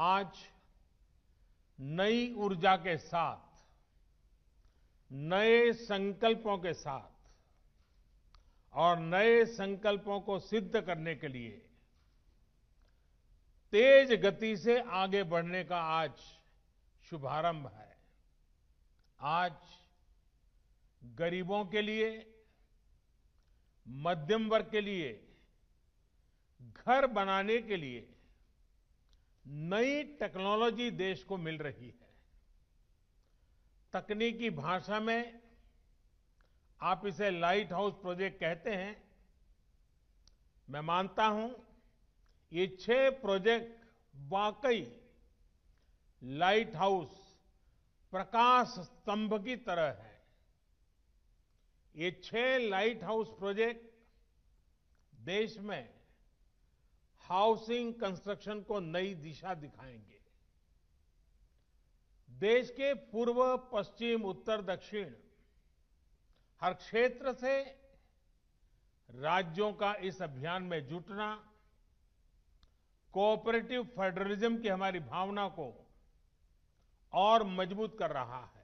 आज नई ऊर्जा के साथ नए संकल्पों के साथ और नए संकल्पों को सिद्ध करने के लिए तेज गति से आगे बढ़ने का आज शुभारंभ है आज गरीबों के लिए मध्यम वर्ग के लिए घर बनाने के लिए नई टेक्नोलॉजी देश को मिल रही है तकनीकी भाषा में आप इसे लाइट हाउस प्रोजेक्ट कहते हैं मैं मानता हूं ये छह प्रोजेक्ट वाकई लाइट हाउस प्रकाश स्तंभ की तरह है ये छह लाइट हाउस प्रोजेक्ट देश में हाउसिंग कंस्ट्रक्शन को नई दिशा दिखाएंगे देश के पूर्व पश्चिम उत्तर दक्षिण हर क्षेत्र से राज्यों का इस अभियान में जुटना कोऑपरेटिव फेडरलिज्म की हमारी भावना को और मजबूत कर रहा है